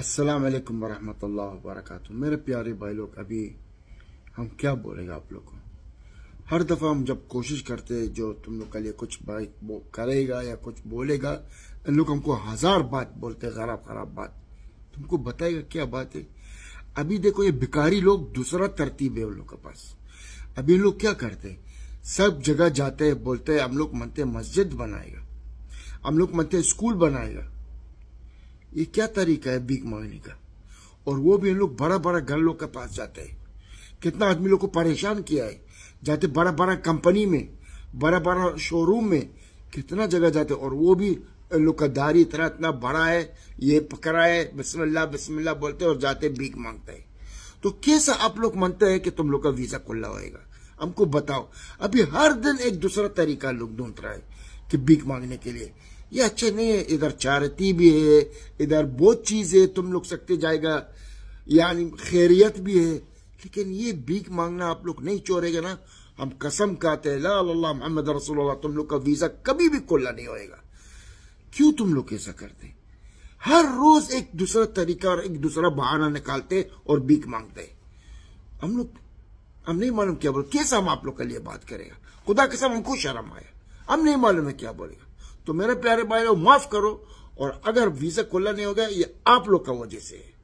अस्सलाम वालेकुम वरहमतुल्लाह वबरकatuh मेरे प्यारे भाई लोग अभी हम क्या बोलेगा आप लोग को हर दफ़ा हम जब कोशिश करते हैं जो तुम लोग के लिए कुछ बात करेगा या कुछ बोलेगा इन लोग हमको हज़ार बात बोलते ख़राब ख़राब बात तुमको बताएगा क्या बात है अभी देखो ये भिकारी लोग दूसरा तरतीब है उन लोग के पास अभी लोग क्या करते हैं सब जगह जाते हैं बोलते हैं हम लोग मनते मस्जिद बनाएगा हम लोग मनते स्कूल बनाएगा ये क्या तरीका है भीख मांगने का और वो भी इन लोग बड़ा बड़ा घर लोग के पास जाते हैं कितना आदमी लोग को परेशान किया है जाते बड़ा बड़ा कंपनी में बड़ा बड़ा शोरूम में कितना जगह जाते और वो भी इन लोग का दारी इतना इतना बड़ा है ये पकड़ा है बिस्मिल्लाह बिस्मिल्लाह बोलते और जाते भीख मांगते हैं तो कैसा आप लोग मानते हैं कि तुम लोग का वीजा खुला होगा हमको बताओ अभी हर दिन एक दूसरा तरीका लोग ढूंढ रहा है कि भीख मांगने के लिए ये अच्छे नहीं है इधर चारती भी है इधर बहुत चीज है तुम लोग सकते जाएगा यानी खैरियत भी है लेकिन ये भीख मांगना आप लोग नहीं चोरेगा ना हम कसम कहते हैं ला मोहम्मद रसोल तुम लोग का वीजा कभी भी खुला नहीं होएगा क्यों तुम लोग ऐसा करते हर रोज एक दूसरा तरीका और एक दूसरा बहाना निकालते और बीक मांगते हम लोग हम नहीं मालूम क्या बोल कैसा हम आप लोग के लिए बात करेगा खुदा कसम हमको शर्म आया हम नहीं मालूम है क्या बोलेगा तो मेरे प्यारे भाई माफ करो और अगर वीजा खुला नहीं होगा ये आप लोग का वजह से है